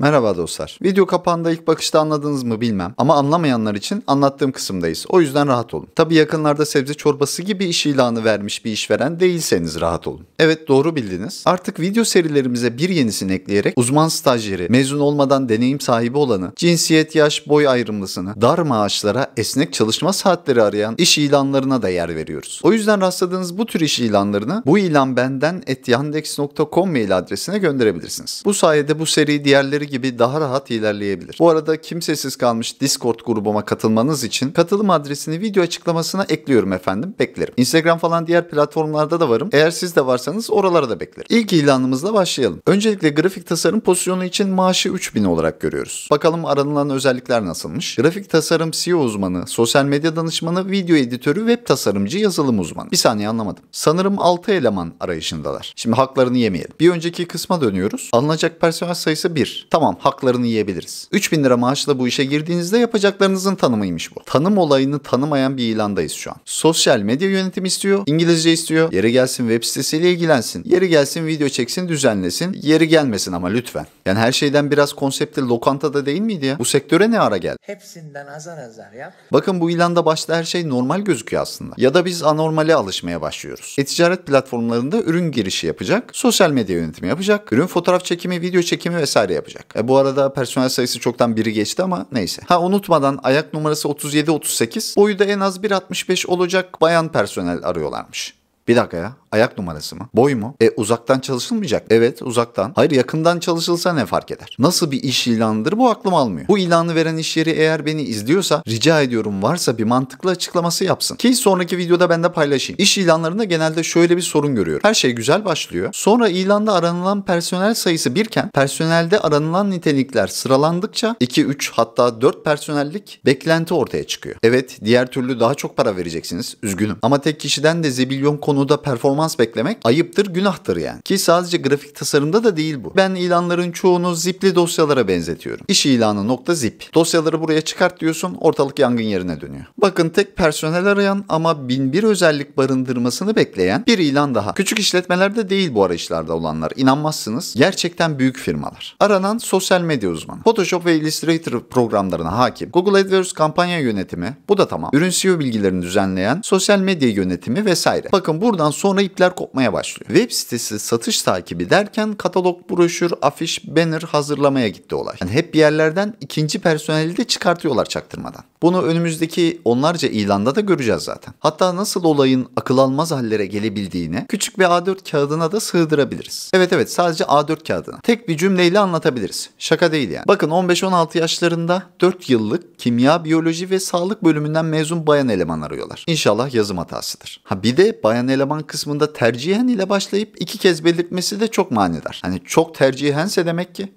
Merhaba dostlar. Video kapağında ilk bakışta anladınız mı bilmem ama anlamayanlar için anlattığım kısımdayız. O yüzden rahat olun. Tabi yakınlarda sebze çorbası gibi iş ilanı vermiş bir işveren değilseniz rahat olun. Evet doğru bildiniz. Artık video serilerimize bir yenisini ekleyerek uzman stajyeri, mezun olmadan deneyim sahibi olanı, cinsiyet, yaş, boy ayrımlısını, dar maaşlara, esnek çalışma saatleri arayan iş ilanlarına da yer veriyoruz. O yüzden rastladığınız bu tür iş ilanlarını bu ilan benden etyandex.com mail adresine gönderebilirsiniz. Bu sayede bu seri diğerleri gibi daha rahat ilerleyebilir. Bu arada kimsesiz kalmış Discord grubuma katılmanız için katılım adresini video açıklamasına ekliyorum efendim. Beklerim. Instagram falan diğer platformlarda da varım. Eğer siz de varsanız oralara da beklerim. İlk ilanımızla başlayalım. Öncelikle grafik tasarım pozisyonu için maaşı 3000 olarak görüyoruz. Bakalım aranılan özellikler nasılmış? Grafik tasarım CEO uzmanı, sosyal medya danışmanı, video editörü, web tasarımcı, yazılım uzmanı. Bir saniye anlamadım. Sanırım 6 eleman arayışındalar. Şimdi haklarını yemeyelim. Bir önceki kısma dönüyoruz. Alınacak personel sayısı 1. Tamam Tamam haklarını yiyebiliriz. 3000 lira maaşla bu işe girdiğinizde yapacaklarınızın tanımıymış bu. Tanım olayını tanımayan bir ilandayız şu an. Sosyal medya yönetimi istiyor, İngilizce istiyor. Yeri gelsin web sitesiyle ilgilensin. Yeri gelsin video çeksin, düzenlesin. Yeri gelmesin ama lütfen. Yani her şeyden biraz konseptli lokantada değil miydi ya? Bu sektöre ne ara geldi? Hepsinden azar azar yap. Bakın bu ilanda başta her şey normal gözüküyor aslında. Ya da biz anormale alışmaya başlıyoruz. E-ticaret platformlarında ürün girişi yapacak, sosyal medya yönetimi yapacak, ürün fotoğraf çekimi, video çekimi vesaire yapacak. E, bu arada personel sayısı çoktan biri geçti ama neyse. Ha unutmadan ayak numarası 37-38 boyu da en az 1.65 olacak bayan personel arıyorlarmış. Bir dakika ya. Ayak numarası mı? Boy mu? E uzaktan çalışılmayacak. Evet uzaktan. Hayır yakından çalışılsa ne fark eder? Nasıl bir iş ilanıdır bu aklım almıyor. Bu ilanı veren iş yeri eğer beni izliyorsa rica ediyorum varsa bir mantıklı açıklaması yapsın. Ki sonraki videoda ben de paylaşayım. İş ilanlarında genelde şöyle bir sorun görüyorum. Her şey güzel başlıyor. Sonra ilanda aranılan personel sayısı birken personelde aranılan nitelikler sıralandıkça 2, 3 hatta 4 personellik beklenti ortaya çıkıyor. Evet diğer türlü daha çok para vereceksiniz. Üzgünüm. Ama tek kişiden de zibilyon konu konuda performans beklemek ayıptır, günahtır yani. Ki sadece grafik tasarımda da değil bu. Ben ilanların çoğunu zipli dosyalara benzetiyorum. İş ilanı nokta zip. Dosyaları buraya çıkart diyorsun, ortalık yangın yerine dönüyor. Bakın tek personel arayan ama bin bir özellik barındırmasını bekleyen bir ilan daha. Küçük işletmelerde değil bu arayışlarda olanlar. İnanmazsınız. Gerçekten büyük firmalar. Aranan sosyal medya uzmanı. Photoshop ve Illustrator programlarına hakim. Google AdWords kampanya yönetimi. Bu da tamam. Ürün SEO bilgilerini düzenleyen, sosyal medya yönetimi vesaire. Bakın buradan sonra ipler kopmaya başlıyor. Web sitesi satış takibi derken katalog, broşür, afiş, banner hazırlamaya gitti olay. Yani hep bir yerlerden ikinci personeli de çıkartıyorlar çaktırmadan. Bunu önümüzdeki onlarca ilanda da göreceğiz zaten. Hatta nasıl olayın akıl almaz hallere gelebildiğini küçük bir A4 kağıdına da sığdırabiliriz. Evet evet sadece A4 kağıdına. Tek bir cümleyle anlatabiliriz. Şaka değil yani. Bakın 15-16 yaşlarında 4 yıllık kimya, biyoloji ve sağlık bölümünden mezun bayan eleman arıyorlar. İnşallah yazım hatasıdır. Ha bir de bayan eleman kısmında tercihen ile başlayıp iki kez belirtmesi de çok manidar. Hani çok tercihense demek ki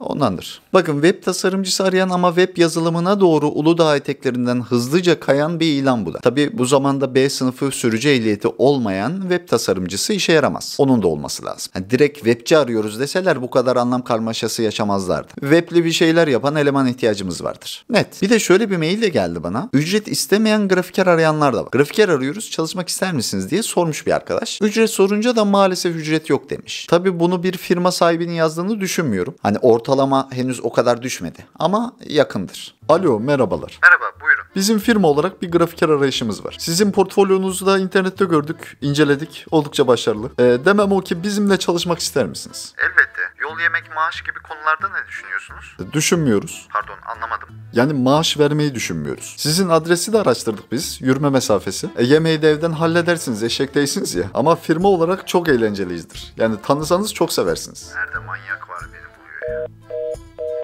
Ondandır. Bakın web tasarımcısı arayan ama web yazılımına doğru Uludağ eteklerinden hızlıca kayan bir ilan bu da. Tabi bu zamanda B sınıfı sürücü ehliyeti olmayan web tasarımcısı işe yaramaz. Onun da olması lazım. Yani direkt webçi arıyoruz deseler bu kadar anlam karmaşası yaşamazlardı. Webli bir şeyler yapan eleman ihtiyacımız vardır. Net. Bir de şöyle bir mail de geldi bana. Ücret istemeyen grafiker arayanlar da var. Grafiker arıyoruz çalışmak ister misiniz diye sormuş bir arkadaş. Ücret sorunca da maalesef ücret yok demiş. Tabi bunu bir firma sahibinin yazdığını düşünmüyorum. Hani orta ortalama henüz o kadar düşmedi ama yakındır. Alo merhabalar. Merhaba buyurun. Bizim firma olarak bir grafiker arayışımız var. Sizin portfolyonuzu da internette gördük, inceledik. Oldukça başarılı. E, demem o ki bizimle çalışmak ister misiniz? Elbette. Yol yemek maaş gibi konularda ne düşünüyorsunuz? E, düşünmüyoruz. Pardon anlamadım. Yani maaş vermeyi düşünmüyoruz. Sizin adresi de araştırdık biz. Yürüme mesafesi. E, yemeği de evden halledersiniz. Eşek değilsiniz ya. Ama firma olarak çok eğlenceliyizdir. Yani tanısanız çok seversiniz. Nerede manyak?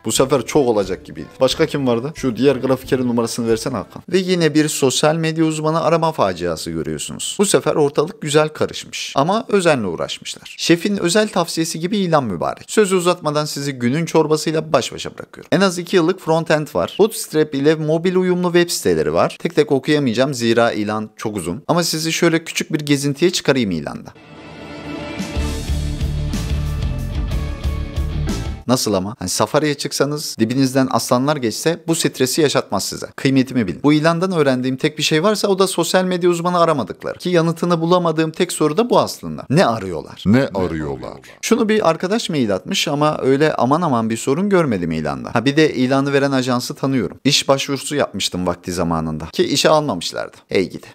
Bu sefer çok olacak gibiydi. Başka kim vardı? Şu diğer grafikerin numarasını versen Hakan. Ve yine bir sosyal medya uzmanı arama faciası görüyorsunuz. Bu sefer ortalık güzel karışmış. Ama özenle uğraşmışlar. Şefin özel tavsiyesi gibi ilan mübarek. Sözü uzatmadan sizi günün çorbasıyla baş başa bırakıyorum. En az 2 yıllık frontend var. Bootstrap ile mobil uyumlu web siteleri var. Tek tek okuyamayacağım zira ilan çok uzun. Ama sizi şöyle küçük bir gezintiye çıkarayım ilanda. Nasıl ama? Hani safariye çıksanız dibinizden aslanlar geçse bu stresi yaşatmaz size. Kıymetimi bilin. Bu ilandan öğrendiğim tek bir şey varsa o da sosyal medya uzmanı aramadıkları. Ki yanıtını bulamadığım tek soru da bu aslında. Ne arıyorlar? Ne, ne arıyorlar? Şunu bir arkadaş mail atmış ama öyle aman aman bir sorun görmedim ilanda. Ha bir de ilanı veren ajansı tanıyorum. İş başvurusu yapmıştım vakti zamanında. Ki işe almamışlardı. Ey gidi.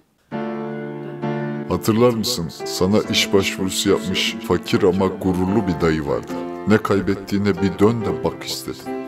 Hatırlar mısın? Sana iş başvurusu yapmış fakir ama gururlu bir dayı vardı. Ne kaybettiğine bir dön de bak istedim.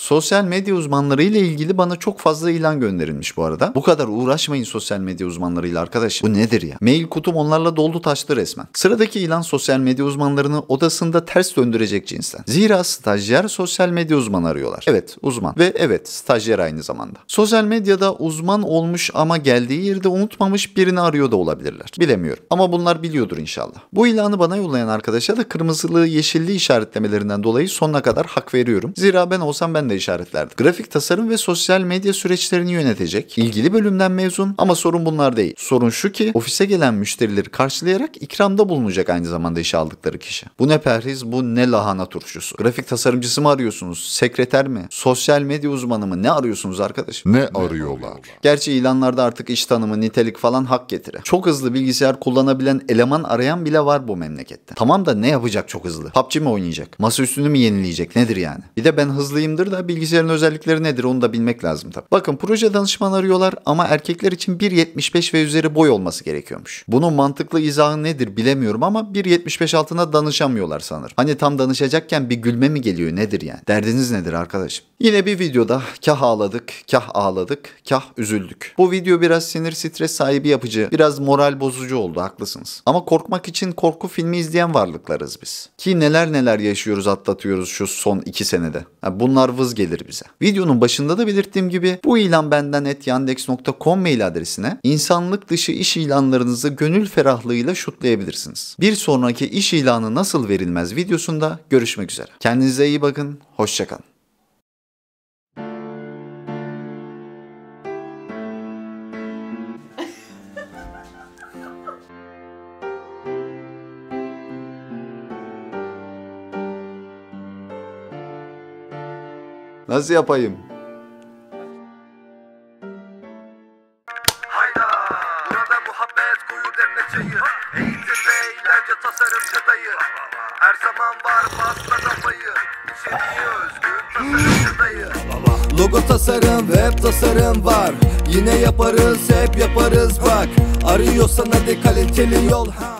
Sosyal medya uzmanları ile ilgili bana çok fazla ilan gönderilmiş bu arada. Bu kadar uğraşmayın sosyal medya uzmanlarıyla arkadaş. Bu nedir ya? Mail kutum onlarla doldu taştı resmen. Sıradaki ilan sosyal medya uzmanlarını odasında ters döndürecek cinsten. Zira stajyer sosyal medya uzmanı arıyorlar. Evet uzman ve evet stajyer aynı zamanda. Sosyal medyada uzman olmuş ama geldiği yerde unutmamış birini arıyor da olabilirler. Bilemiyorum ama bunlar biliyordur inşallah. Bu ilanı bana yollayan arkadaşa da kırmızılı yeşilli işaretlemelerinden dolayı sonuna kadar hak veriyorum. Zira ben olsam ben de işaretlerdik. Grafik tasarım ve sosyal medya süreçlerini yönetecek. ilgili bölümden mezun ama sorun bunlar değil. Sorun şu ki ofise gelen müşterileri karşılayarak ikramda bulunacak aynı zamanda işe aldıkları kişi. Bu ne perhiz bu ne lahana turşusu. Grafik tasarımcısı mı arıyorsunuz? Sekreter mi? Sosyal medya uzmanı mı? Ne arıyorsunuz arkadaş? Ne, ne arıyorlar? Gerçi ilanlarda artık iş tanımı, nitelik falan hak getire. Çok hızlı bilgisayar kullanabilen eleman arayan bile var bu memlekette. Tamam da ne yapacak çok hızlı? PUBG mi oynayacak? Masaüstünü mü yenileyecek? Nedir yani? Bir de ben hızlıyımdır da da bilgisayarın özellikleri nedir onu da bilmek lazım tabii. Bakın proje danışman arıyorlar ama erkekler için 1.75 ve üzeri boy olması gerekiyormuş. Bunun mantıklı izahı nedir bilemiyorum ama 1.75 altına danışamıyorlar sanırım. Hani tam danışacakken bir gülme mi geliyor nedir yani? Derdiniz nedir arkadaşım? Yine bir videoda kah ağladık, kah ağladık, kah üzüldük. Bu video biraz sinir stres sahibi yapıcı, biraz moral bozucu oldu haklısınız. Ama korkmak için korku filmi izleyen varlıklarız biz. Ki neler neler yaşıyoruz atlatıyoruz şu son iki senede. bunlar vız gelir bize. Videonun başında da belirttiğim gibi bu ilan benden etyandex.com mail adresine insanlık dışı iş ilanlarınızı gönül ferahlığıyla şutlayabilirsiniz. Bir sonraki iş ilanı nasıl verilmez videosunda görüşmek üzere. Kendinize iyi bakın, hoşçakalın. Nasıl yapayım? Hayda! Burada muhabbet koyu demleceği. Eğitim ve eğlence tasarımcı Her zaman var pasta kafayı. İçeriği özgün tasarımcı dayı. Logo tasarım, web tasarım var. Yine yaparız, hep yaparız bak. Arıyorsan hadi kaliteli yol ha.